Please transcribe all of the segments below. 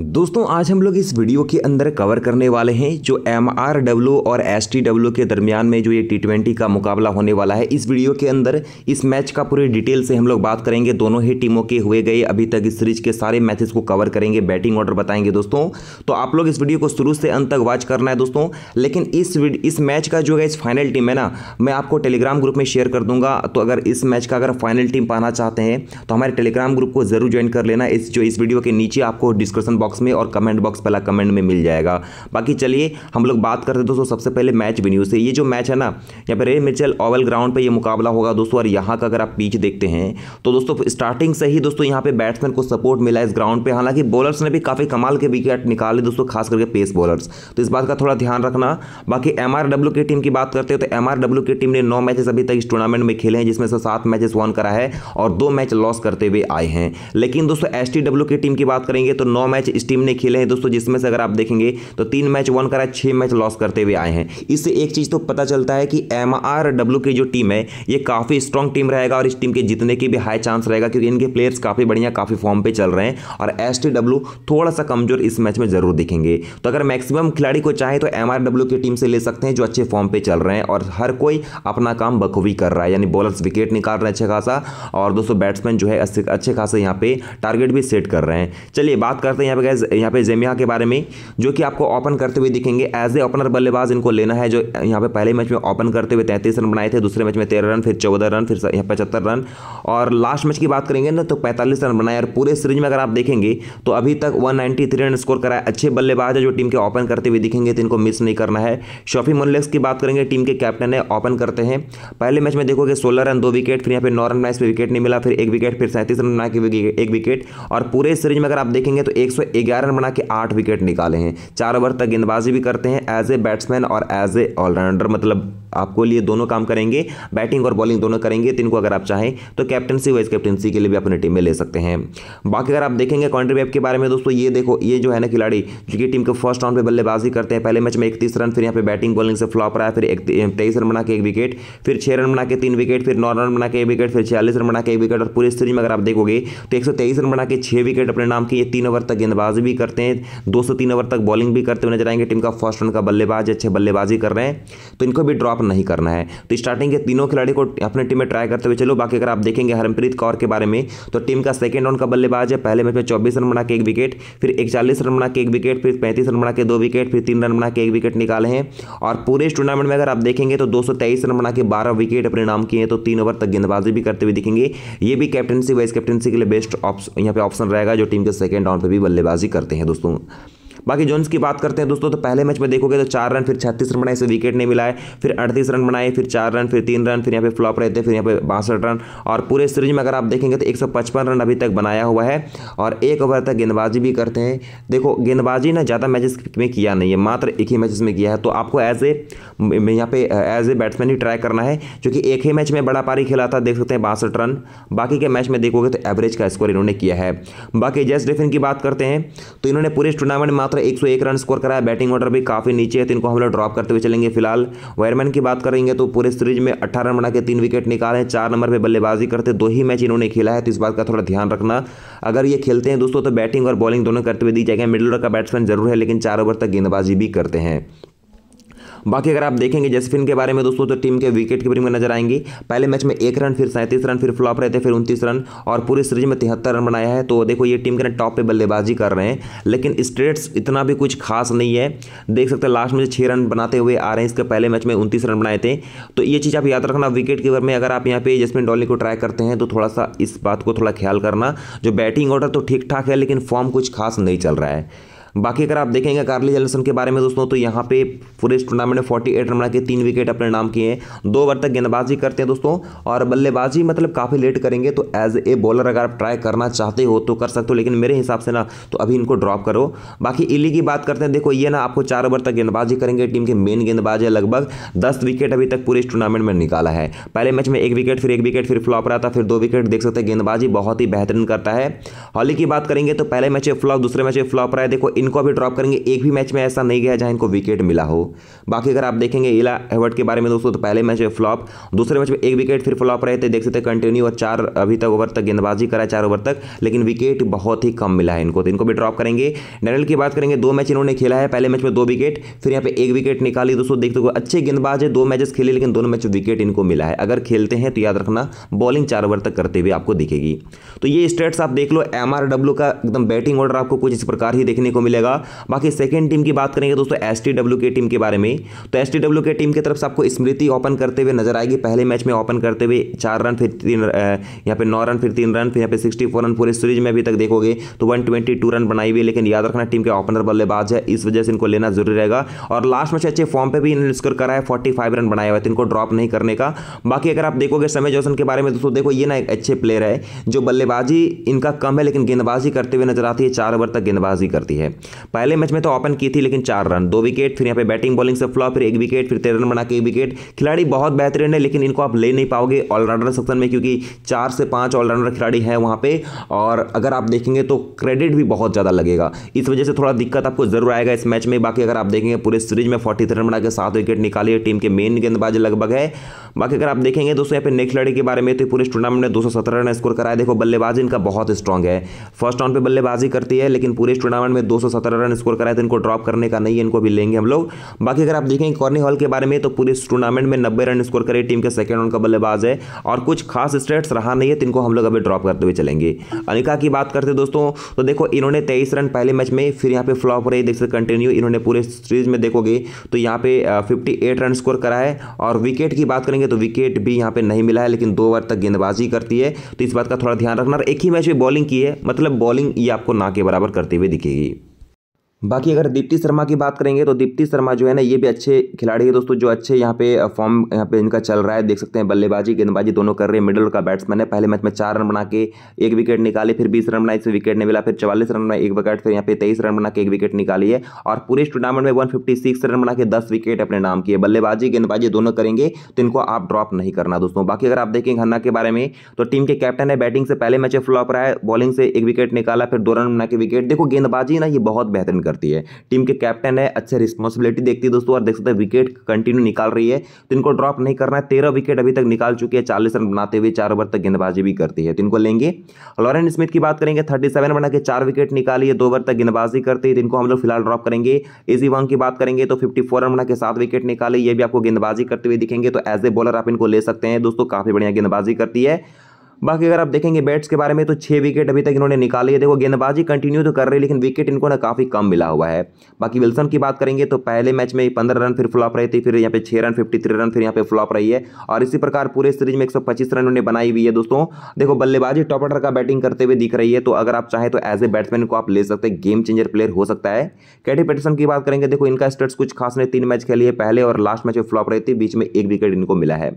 दोस्तों आज हम लोग इस वीडियो के अंदर कवर करने वाले हैं जो एम और एस के दरमियान में जो ये टी का मुकाबला होने वाला है इस वीडियो के अंदर इस मैच का पूरे डिटेल से हम लोग बात करेंगे दोनों ही टीमों के हुए गए अभी तक इस सीरीज के सारे मैचेस को कवर करेंगे बैटिंग ऑर्डर बताएंगे दोस्तों तो आप लोग इस वीडियो को शुरू से अंत तक वॉच करना है दोस्तों लेकिन इस इस मैच का जो है इस फाइनल टीम है ना मैं आपको टेलीग्राम ग्रुप में शेयर कर दूंगा तो अगर इस मैच का अगर फाइनल टीम पाना चाहते हैं तो हमारे टेलीग्राम ग्रुप को जरूर ज्वाइन कर लेना इस जो इस वीडियो के नीचे आपको डिस्क्रिप्शन बॉक्स बॉक्स में और कमेंट बॉक्स पहला कमेंट में मिल जाएगा बाकी चलिए हम लोग बात करते हैं दोस्तों सबसे पहले मैच वेन्यू से ये जो मैच है ना यहाँ पर रे मिर्चल ओवल ग्राउंड पर यह मुकाबला होगा दोस्तों और यहाँ का अगर आप पीच देखते हैं तो दोस्तों स्टार्टिंग से ही दोस्तों यहाँ पर बैट्समैन को सपोर्ट मिला इस ग्राउंड पर हालांकि बॉलर्स ने भी काफ़ी कमाल के विकेट निकाले दोस्तों खास करके पेस बॉलर्स तो इस बात का थोड़ा ध्यान रखना बाकी एम की टीम की बात करते हैं तो एम की टीम ने नौ मैचेस अभी तक इस टूर्नामेंट में खेले हैं जिसमें से सात मैचेस वन करा है और दो मैच लॉस करते हुए आए हैं लेकिन दोस्तों एस की टीम की बात करेंगे तो नौ मैच इस टीम ने खेले हैं दोस्तों जिसमें से अगर आप देखेंगे तो तीन मैच वन करा छः मैच लॉस करते हुए आए हैं इससे एक चीज़ तो पता चलता है कि एम आर डब्ल्यू की जो टीम है ये काफ़ी स्ट्रॉन्ग टीम रहेगा और इस टीम के जीतने की भी हाई चांस रहेगा क्योंकि इनके प्लेयर्स काफ़ी बढ़िया काफ़ी फॉर्म पर चल रहे हैं और एस थोड़ा सा कमजोर इस मैच में जरूर दिखेंगे तो अगर मैक्सिमम खिलाड़ी को चाहे तो एम की टीम से ले सकते हैं जो अच्छे फॉर्म पर चल रहे हैं और हर कोई अपना काम बखूबी कर रहा है यानी बॉलर्स विकेट निकाल रहे हैं अच्छे खासा और दोस्तों बैट्समैन जो है अच्छे खासे यहाँ पे टारगेट भी सेट कर रहे हैं चलिए बात करते हैं यहाँ पे गए यहाँ पे जेमिया के बारे में जो कि आपको ओपन करते हुए दिखेंगे एज ए ओपनर बल्लेबाज इनको लेना है जो यहाँ पे पहले मैच में ओपन करते हुए तैंतीस रन बनाए थे दूसरे मैच में तेरह रन फिर चौदह रन फिर यहाँ पचहत्तर रन और लास्ट मैच की बात करेंगे ना तो पैंतालीस रन बनाए और पूरे सीरीज में अगर आप देखेंगे तो अभी तक वन रन स्कोर कराए अच्छे बल्लेबाज है जो टीम के ओपन करते हुए दिखेंगे तो इनको मिस नहीं करना है शॉफी मुल्लेक्स की बात करेंगे टीम के कैप्टन है ओपन करते हैं पहले मैच में देखोगे सोलह रन दो विकेट फिर यहाँ पे नौ रन बनाए इसमें विकेट नहीं मिला फिर एक विकेट फिर सैंतीस रन बना के एक विकेट और पूरे सीरीज में अगर आप देखेंगे तो ग्यारह रन बना के आठ विकेट निकाले हैं चार ओवर तक गेंदबाजी भी करते हैं एज ए बैट्समैन और एज ए ऑलराउंडर मतलब आपको लिए दोनों काम करेंगे बैटिंग और बॉलिंग दोनों करेंगे तो इनको अगर आप चाहें तो कैप्टनसी वाइस कैप्टनसी के लिए भी अपनी टीम में ले सकते हैं बाकी अगर आप देखेंगे कॉन्ट्री वेब के बारे में दोस्तों ये देखो ये जो है ना खिलाड़ी जो कि टीम के फर्स्ट राउंड पर बल्लेबाजी करते हैं पहले मैच में इकतीस रन फिर यहाँ पे बैटिंग बॉलिंग से फ्लॉप रहा है फिर तेईस रन बना के एक विकेट फिर छः रन बना के तीन विकेट फिर नौ रन बना के एक विकेट फिर छियालीस रन बना के एक विकेट और पूरी स्थिति में अगर आप देखोगे तो एक रन बना के छः विकेट अपने नाम किए तीन ओवर तक गेंद गेंदबाजी भी करते हैं दो से तीन ओवर तक बॉलिंग भी करते हुए नजर आएंगे टीम का फर्स्ट रन का बल्लेबाज अच्छे बल्लेबाजी कर रहे हैं तो इनको भी ड्रॉप नहीं करना है तो स्टार्टिंग के तीनों खिलाड़ी को अपने टीम में ट्राई करते हुए चलो बाकी अगर आप देखेंगे हरमप्रीत कौर के बारे में तो टीम का सेकेंड राउंड का बल्लेबाज है पहले मैच में चौबीस रन बना के एक विकेट फिर इकचालीस रन बना के एक विकेट फिर पैंतीस रन बना के दो विकेट फिर तीन रन बना के एक विकेट निकाले हैं और पूरे इस टूर्नामेंट में अगर आप देखेंगे तो दो रन बना के बारह विकेट अपने नाम किए हैं तो तीन ओवर तक गेंदबाजी भी करते हुए दिखेंगे ये भी कैप्टनसी वाइस कैप्टनसी के लिए बेस्ट यहाँ पे ऑप्शन रहेगा जो टीम के सेकंड राउंड पर भी बल्लेबाज जल्दबाजी करते हैं दोस्तों बाकी जोन्स की बात करते हैं दोस्तों तो पहले मैच में देखोगे तो चार रन फिर छत्तीस रन बनाए इसे विकेट नहीं मिला फिर अड़तीस रन बनाए फिर चार रन फिर तीन रन फिर यहाँ पे फ्लॉप रहते फिर यहाँ पे बासठ रन और पूरे सीरीज में अगर आप देखेंगे तो एक रन अभी तक बनाया हुआ है और एक ओवर तक गेंदबाजी भी करते हैं देखो गेंदबाजी ना ज़्यादा मैचेस में किया नहीं है मात्र एक ही मैचेस में किया है तो आपको एज ए यहाँ पे एज ए बैट्समैन ही ट्राई करना है क्योंकि एक ही मैच में बड़ा पारी खेला था देख सकते हैं बासठ रन बाकी के मैच में देखोगे तो एवरेज का स्कोर इन्होंने किया है बाकी जैस डिफिन की बात करते हैं तो इन्होंने पूरे टूर्नामेंट मात्र मात्र 101 रन स्कोर कराया बैटिंग ऑर्डर भी काफ़ी नीचे है तो इनको हम लोग ड्रॉप करते हुए चलेंगे फिलहाल वायरमैन की बात करेंगे तो पूरे सीरीज में अट्ठारह रन बना के तीन विकेट निकाले चार नंबर पर बल्लेबाजी करते दो ही मैच इन्होंने खेला है तो इस बात का थोड़ा ध्यान रखना अगर ये खेलते हैं दोस्तों तो बैटिंग और बॉलिंग दोनों करते हुए दी जाएगा मिडल ऑर्डर का बैट्समैन जरूर है लेकिन चार ओवर तक गेंदबाजी भी करते हैं बाकी अगर आप देखेंगे जसफिन के बारे में दोस्तों तो टीम के विकेट कीपरिंग में नजर आएंगी पहले मैच में एक रन फिर सैंतीस रन फिर फ्लॉप रहे थे फिर उनतीस रन और पूरी सीरीज में तिहत्तर रन बनाया है तो देखो ये टीम के टॉप पर बल्लेबाजी कर रहे हैं लेकिन स्ट्रेट्स इतना भी कुछ खास नहीं है देख सकते लास्ट में छः रन बनाते हुए आ रहे हैं इसके पहले मैच में उनतीस रन बनाए थे तो ये चीज़ आप याद रखना विकेट कीपर में अगर आप यहाँ पे जसमिन डॉली को ट्राई करते हैं तो थोड़ा सा इस बात को थोड़ा ख्याल करना जो बैटिंग ऑर्डर तो ठीक ठाक है लेकिन फॉर्म कुछ खास नहीं चल रहा है बाकी अगर आप देखेंगे कार्ली जेलसन के बारे में दोस्तों तो यहाँ पे पूरे इस टूर्नामेंट में फोर्टी एट रन बना के तीन विकेट अपने नाम किए हैं दो ओवर तक गेंदबाजी करते हैं दोस्तों और बल्लेबाजी मतलब काफ़ी लेट करेंगे तो एज ए बॉलर अगर आप ट्राई करना चाहते हो तो कर सकते हो लेकिन मेरे हिसाब से ना तो अभी इनको ड्रॉप करो बाकी इली की बात करते हैं देखो ये ना आपको चार ओवर तक गेंदबाजी करेंगे टीम के मेन गेंदबाज है लगभग दस विकेट अभी तक पूरे इस टूर्नामेंट में निकाला है पहले मैच में एक विकेट फिर एक विकेट फिर फ्लॉप रहा था फिर दो विकेट देख सकते हैं गेंदबाजी बहुत ही बेहतरीन करता है हॉली की बात करेंगे तो पहले मैच फ्लॉप दूसरे मैच फ्लॉप रहा है देखो इनको अभी ड्रॉप करेंगे एक भी मैच में ऐसा नहीं गया जहाँ इनको विकेट मिला हो बाकी अगर आप देखेंगे इला एवर्ट के बारे में दोस्तों तो पहले मैच में फ्लॉप दूसरे मैच में एक विकेट फिर फ्लॉप रहे थे देख सकते कंटिन्यू और चार अभी तक ओवर तक गेंदबाजी करा चार ओवर तक लेकिन विकेट बहुत ही कम मिला है इनको तो इनको भी ड्रॉप करेंगे डैनल की बात करेंगे दो मैच इन्होंने खेला है पहले मैच में दो विकेट फिर यहाँ पे एक विकेट निकाली दोस्तों देखते हुए अच्छे गेंदबाज है दो मैचेस खेले लेकिन दोनों मैच विकेट इनको मिला है अगर खेलते हैं तो याद रखना बॉलिंग चार ओवर तक करते हुए आपको दिखेगी तो ये स्टेट्स आप देख लो एम का एकदम बैटिंग ऑर्डर आपको कुछ इस प्रकार ही देखने को मिलेगा बाकी सेकेंड टीम की बात करेंगे दोस्तों एस के टीम के बारे में तो एस के टीम की तरफ से आपको स्मृति ओपन करते हुए नजर आएगी पहले मैच में ओपन करते हुए चार रन फिर तीन यहाँ पे नौ रन फिर तीन रन फिर यहाँ पे सिक्सटी रन पूरे सीरीज में अभी तक देखोगे तो वन रन बनाई हुई लेकिन याद रखना टीम के ओपनर बल्लेबाज है इस वजह से इनको लेना जरूरी रहेगा और लास्ट मैच अच्छे फॉर्म पर भी इन्होंने स्कोर करा है फोर्टी रन बनाया हुआ है तो इनको ड्रॉप नहीं करने का बाकी अगर आप देखोगे समय जोशन के बारे में दोस्तों देखो ये ना एक अच्छे प्लेयर है जो बल्लेबाजी इनका कम है लेकिन गेंदबाजी करते हुए नजर आती है चार ओवर तक गेंदबाजी करती है पहले मैच में तो ओपन की थी लेकिन चार रन दो विकेट फिर यहाँ पे बैटिंग बॉलिंग से फ्लॉप फिर एक विकेट फिर तेरह रन बना के एक विकेट खिलाड़ी बहुत बेहतरीन है लेकिन इनको आप ले नहीं पाओगे ऑलराउंडर सेक्शन में क्योंकि चार से पाँच ऑलराउंडर खिलाड़ी हैं वहाँ पर और अगर आप देखेंगे तो क्रेडिट भी बहुत ज़्यादा लगेगा इस वजह से थोड़ा दिक्कत आपको जरूर आएगा इस मैच में बाकी अगर आप देखेंगे पूरे सीरीज में फोर्टी रन बना के सात विकेट निकाली है टीम के मेन गेंदबाज लगभग है बाकी अगर आप देखेंगे दोस्तों यहाँ पे नेक्स्ट खिलाड़ी के बारे में तो पूरे टूर्नामेंट में 217 रन स्कोर कराया देखो बल्लेबाजी इनका बहुत स्ट्रॉग है फर्स्ट राउंड पे बल्लेबाजी करती है लेकिन पूरे टूर्नामेंट में दो 117 रन स्कोर कराए तो इनको ड्रॉप करने का नहीं है इनको भी लेंगे हम लोग बाकी अगर आप देखें कॉर्नी हॉल के बारे में तो पूरे टूर्नामेंट में नब्बे रन स्कोर करे टीम के सेकेंड रन का बल्लेबाज है और कुछ खास स्टेट्स रहा नहीं है तो इनको हम लोग अभी ड्रॉप करते हुए चलेंगे अनिका की बात करते दोस्तों तो देखो इन्होंने तेईस रन पहले मैच में फिर यहाँ पे फ्लॉप रही देख सकते कंटिन्यू इन्होंने पूरे सीरीज में देखोगे तो यहाँ पे फिफ्टी रन स्कोर करा है और विकेट की बात करेंगे तो विकेट भी यहाँ पे नहीं मिला है लेकिन दो ओवर तक गेंदबाजी करती है तो इस बात का थोड़ा ध्यान रखना एक ही मैच में बॉलिंग की है मतलब बॉलिंग ये आपको ना के बराबर करते हुए दिखेगी बाकी अगर दीप्ति शर्मा की बात करेंगे तो दीप्ति शर्मा जो है ना ये भी अच्छे खिलाड़ी है दोस्तों जो अच्छे यहाँ पे फॉर्म यहाँ पे इनका चल रहा है देख सकते हैं बल्लेबाजी गेंदबाजी दोनों कर रहे हैं मिडिल का बैट्समैन है पहले मैच में चार रन बना के एक विकेट निकाले फिर बीस रन बनाए इससे विकेट नहीं मिला फिर चवालीस रन बनाए एक विकेट फिर यहाँ पे तेईस रन बना के एक विकेट निकाली है और पूरे इस टूर्नामेंट में वन रन बना के दस विकेट अपने नाम किए बल्लेबाजी गेंदबाजी दोनों करेंगे तो इनको आप ड्रॉप नहीं करना दोस्तों बाकी अगर आप देखें खन्ना के बारे में तो टीम के कैप्टन है बैटिंग से पहले मैच फ्लॉप रहा है बॉलिंग से एक विकेट निकाला फिर दो रन बना के विकेट देखो गेंदबाजी ना ये बहुत बेहतरीन करती है टीम के कैप्टन है अच्छे रिस्पॉन्सिबिलिटी देखती है दोस्तों और देख सकते हैं विकेट कंटिन्यू निकाल रही है तो इनको ड्रॉप नहीं करना है तेरह विकेट अभी तक निकाल चुकी है चालीस रन बनाते हुए चार ओवर तक गेंदबाजी भी करती है तो इनको लेंगे लॉरेन स्मिथ की बात करेंगे थर्टी सेवन बना के चार विकेट निकाली है दो ओवर तक गेंदबाजी करती है तो इनको हम लोग फिलहाल ड्रॉप करेंगे इजी वंग की बात करेंगे तो फिफ्टी फोर रन बना के सात विकेट निकाले ये भी आपको गेंदबाजी करते हुए दिखेंगे तो एज ए बॉलर आप इनको ले सकते हैं दोस्तों काफ़ी बढ़िया गेंदबाजी करती है बाकी अगर आप देखेंगे बैट्स के बारे में तो छः विकेट अभी तक इन्होंने निकाली है देखो गेंदबाजी कंटिन्यू तो कर रही है लेकिन विकेट इनको ना काफ़ी कम मिला हुआ है बाकी विल्सन की बात करेंगे तो पहले मैच में पंद्रह रन फिर फ्लॉप रही थी फिर यहाँ पे छः रन फिफ्टी थ्री रन फिर यहाँ पे फ्लॉप रही है और इसी प्रकार पूरे सीरीज में एक सौ पच्चीस रन उन्होंने बनाई हुई है दोस्तों देखो बल्लेबाजी टॉप ऑर्डर का बैटिंग करते हुए दिख रही है तो अगर आप चाहें तो एज ए बैट्समैन को आप ले सकते हैं गेम चेंजर प्लेयर हो सकता है कैटी पेटरसन की बात करेंगे देखो इनका स्टेट्स कुछ खास नहीं तीन मैच खेली है पहले और लास्ट मैच में फ्लॉप रही थी बीच में एक विकेट इनको मिला है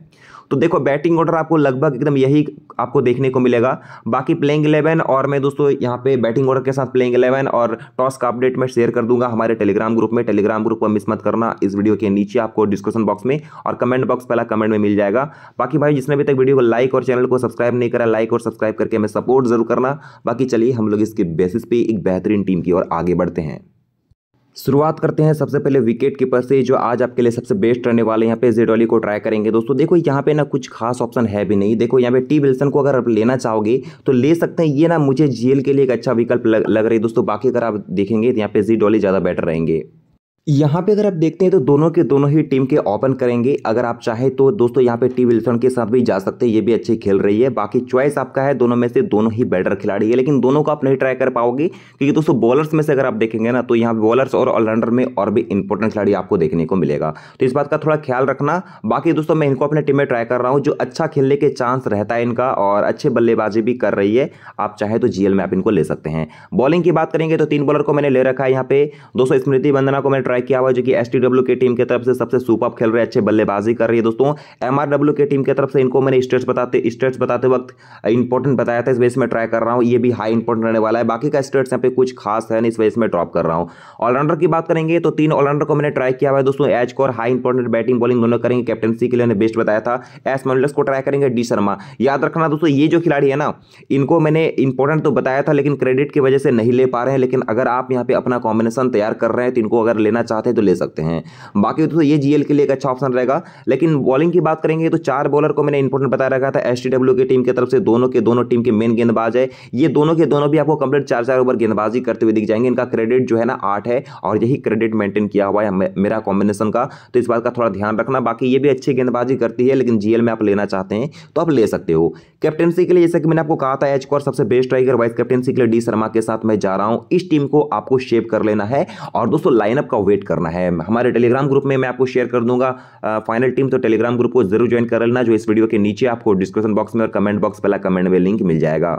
तो देखो बैटिंग ऑर्डर आपको लगभग एकदम यही आपको देखने को मिलेगा बाकी प्लेइंग इलेवन और मैं दोस्तों यहाँ पे बैटिंग ऑर्डर के साथ प्लेइंग इलेवन और टॉस का अपडेट मैं शेयर कर दूंगा हमारे टेलीग्राम ग्रुप में टेलीग्राम ग्रुप को मिस मत करना इस वीडियो के नीचे आपको डिस्क्रिप्शन बॉक्स में और कमेंट बॉक्स पहला कमेंट में मिल जाएगा बाकी भाई जिसने अभी तक वीडियो को लाइक और चैनल को सब्सक्राइब नहीं करा लाइक और सब्सक्राइब करके हमें सपोर्ट जरूर करना बाकी चलिए हम लोग इसके बेसिस पे एक बेहतरीन टीम की ओर आगे बढ़ते हैं शुरुआत करते हैं सबसे पहले विकेट कीपर से जो आज आपके लिए सबसे बेस्ट रहने वाले यहाँ पे जेडोली को ट्राई करेंगे दोस्तों देखो यहाँ पे ना कुछ खास ऑप्शन है भी नहीं देखो यहाँ पे टी विल्सन को अगर आप लेना चाहोगे तो ले सकते हैं ये ना मुझे जीएल के लिए एक अच्छा विकल्प लग, लग रही है दोस्तों बाकी अगर आप देखेंगे तो यहाँ पे जी डॉली ज़्यादा बेटर रहेंगे यहाँ पे अगर आप देखते हैं तो दोनों के दोनों ही टीम के ओपन करेंगे अगर आप चाहे तो दोस्तों यहाँ पे टी विल्सन के साथ भी जा सकते हैं ये भी अच्छी खेल रही है बाकी चॉइस आपका है दोनों में से दोनों ही बैटर खिलाड़ी है लेकिन दोनों को आप नहीं ट्राई कर पाओगे क्योंकि दोस्तों बॉलर्स में से अगर आप देखेंगे ना तो यहाँ बॉलर्स और ऑलराउंडर में और भी इंपॉर्टेंट खिलाड़ी आपको देखने को मिलेगा तो इस बात का थोड़ा ख्याल रखना बाकी दोस्तों मैं इनको अपने टीम में ट्राई कर रहा हूँ जो अच्छा खेलने के चांस रहता है इनका और अच्छे बल्लेबाजी भी कर रही है आप चाहे तो जीएल में आप इनको ले सकते हैं बॉलिंग की बात करेंगे तो तीन बॉलर को मैंने ले रखा है यहाँ पे दोस्तों स्मृति वंदना को मैंने ट्राई किया हुआ जो कि एस की टीम की तरफ से सबसे सुपर खेल रहे अच्छे बल्लेबाजी कर रही है दोस्तों एम की टीम की तरफ से इनको मैंने स्टेट्स बताते स्टेट्स बताते वक्त इंपॉर्टेंट बताया था इस वेस में ट्राई कर रहा हूँ ये भी हाई इंपॉर्टेंट रहने वाला है बाकी का स्टेट्स यहाँ पे कुछ खास है इस वेस में ड्रॉप कर रहा हूँ ऑलराउंडर की बात करेंगे तो तीन ऑलराउंडर को मैंने ट्राई किया हुआ है दोस्तों एच को हाई इंपॉर्टेंट बैटिंग बॉलिंग दोनों करेंगे कैप्टनसी के लिए बेस्ट बताया था एस मनलस को ट्राई करेंगे डी शर्मा याद रखना दोस्तों ये जो खिलाड़ी है ना इनको मैंने इंपॉर्टेंट तो बताया था लेकिन क्रेडिट की वजह से नहीं ले पा रहे हैं लेकिन अगर आप यहाँ पे अपना कॉम्बिनेशन तैयार कर रहे हैं तो इनको अगर लेना लेना चाहते हैं तो ले सकते हैं बाकी दोस्तों ये जीएल के लिए एक अच्छा ऑप्शन रहेगा लेकिन बॉलिंग की बात करेंगे तो चार बॉलर को मैंने इंपोर्टेंट बताया रखा था एस की टीम की तरफ से दोनों के दोनों टीम के मेन गेंदबाज है ये दोनों के दोनों भी आपको कंप्लीट चार चार ओवर गेंदबाजी करते हुए दिख जाएंगे इनका क्रेडिट जो है ना आठ है और यही क्रेडिट मेंटेन किया हुआ है मेरा कॉम्बिनेशन का तो इस बात का थोड़ा ध्यान रखना बाकी ये भी अच्छी गेंदबाजी करती है लेकिन जीएल में आप लेना चाहते हैं तो आप ले सकते हो कैप्टनसी के लिए जैसे कि मैंने आपको कहा था एच कौर सबसे बेस्ट रहेगा वाइस कैप्टनसी के लिए डी शर्मा के साथ मैं जा रहा हूं इस टीम को आपको शेप कर लेना है और दोस्तों लाइनअप का वेट करना है हमारे टेलीग्राम ग्रुप में मैं आपको शेयर कर दूंगा फाइनल टीम तो टेलीग्राम ग्रुप को जरूर ज्वाइन कर लेना जो इस वीडियो के नीचे आपको डिस्क्रिप्शन बॉक्स में और कमेंट बॉक्स पहला कमेंट में लिंक मिल जाएगा